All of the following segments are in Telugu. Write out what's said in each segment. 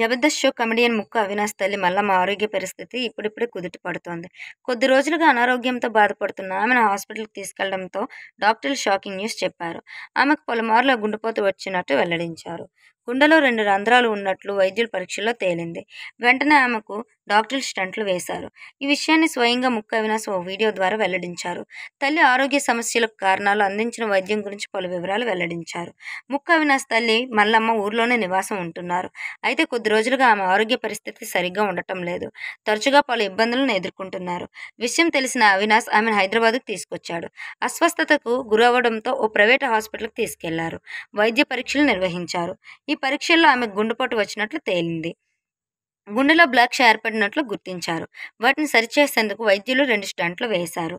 జబర్దస్త్ షో కమెడియన్ ముక్కు అవినాష్ తల్లి మల్లమ్మ ఆరోగ్య పరిస్థితి ఇప్పుడిప్పుడే కుదుట పడుతోంది కొద్ది రోజులుగా అనారోగ్యంతో బాధపడుతున్న ఆమెను హాస్పిటల్కి తీసుకెళ్లడంతో డాక్టర్లు షాకింగ్ న్యూస్ చెప్పారు ఆమెకు పలుమార్లు గుండెపోటు వచ్చినట్టు వెల్లడించారు గుండెలో రెండు రంధ్రాలు ఉన్నట్లు వైద్యుల పరీక్షల్లో తేలింది వెంటనే ఆమెకు డాక్టర్లు స్టంట్లు వేశారు ఈ విషయాన్ని స్వయంగా ముక్క అవినాశ్ ఓ వీడియో ద్వారా వెల్లడించారు తల్లి ఆరోగ్య సమస్యలకు కారణాలు అందించిన వైద్యం గురించి పలు వివరాలు వెల్లడించారు ముక్క అవినాశ్ తల్లి మల్లమ్మ ఊర్లోనే నివాసం ఉంటున్నారు అయితే కొద్ది రోజులుగా ఆమె ఆరోగ్య పరిస్థితి సరిగ్గా ఉండటం లేదు తరచుగా పలు ఇబ్బందులను ఎదుర్కొంటున్నారు విషయం తెలిసిన అవినాశ్ ఆమెను హైదరాబాద్కు తీసుకొచ్చాడు అస్వస్థతకు గురవడంతో ఓ ప్రైవేట్ హాస్పిటల్కి తీసుకెళ్లారు వైద్య పరీక్షలు నిర్వహించారు ఈ పరీక్షల్లో ఆమె గుండెపోటు వచ్చినట్లు తేలింది గుండెలో బ్లాక్స్ ఏర్పడినట్లు గుర్తించారు వాటిని సరిచేసేందుకు వైద్యులు రెండు స్టంట్లు వేశారు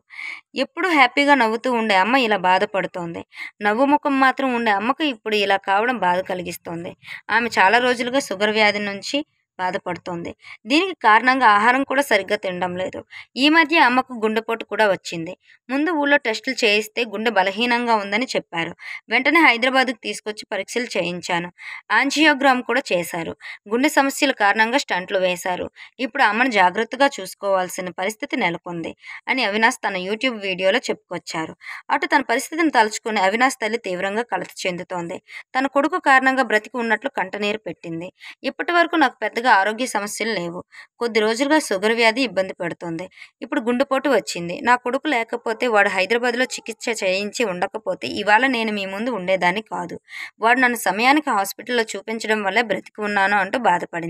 ఎప్పుడూ హ్యాపీగా నవ్వుతూ ఉండే అమ్మ ఇలా బాధపడుతోంది నవ్వు ముఖం మాత్రం ఉండే అమ్మకు ఇప్పుడు ఇలా కావడం బాధ కలిగిస్తోంది ఆమె చాలా రోజులుగా షుగర్ వ్యాధి నుంచి బాధపడుతోంది దీనికి కారణంగా ఆహారం కూడా సరిగ్గా తినడం లేదు ఈ మధ్య అమ్మకు గుండెపోటు కూడా వచ్చింది ముందు ఊళ్ళో టెస్టులు చేయిస్తే గుండె బలహీనంగా ఉందని చెప్పారు వెంటనే హైదరాబాద్కు తీసుకొచ్చి పరీక్షలు చేయించాను ఆంజియోగ్రామ్ కూడా చేశారు గుండె సమస్యల కారణంగా స్టంట్లు వేశారు ఇప్పుడు అమ్మను జాగ్రత్తగా చూసుకోవాల్సిన పరిస్థితి నెలకొంది అని అవినాష్ తన యూట్యూబ్ వీడియోలో చెప్పుకొచ్చారు అటు తన పరిస్థితిని తలుచుకుని అవినాష్ తల్లి తీవ్రంగా కలత చెందుతోంది తన కొడుకు కారణంగా బ్రతికి ఉన్నట్లు కంటనీరు పెట్టింది ఇప్పటి వరకు నాకు పెద్ద పెద్దగా ఆరోగ్య సమస్యలు లేవు కొద్ది రోజులుగా షుగర్ వ్యాధి ఇబ్బంది పెడుతుంది ఇప్పుడు గుండెపోటు వచ్చింది నా కొడుకు లేకపోతే వాడు హైదరాబాద్లో చికిత్స చేయించి ఉండకపోతే ఇవాళ నేను మీ ముందు ఉండేదాన్ని కాదు వాడు నన్ను సమయానికి హాస్పిటల్లో చూపించడం వల్ల బ్రతికి ఉన్నాను అంటూ బాధపడింది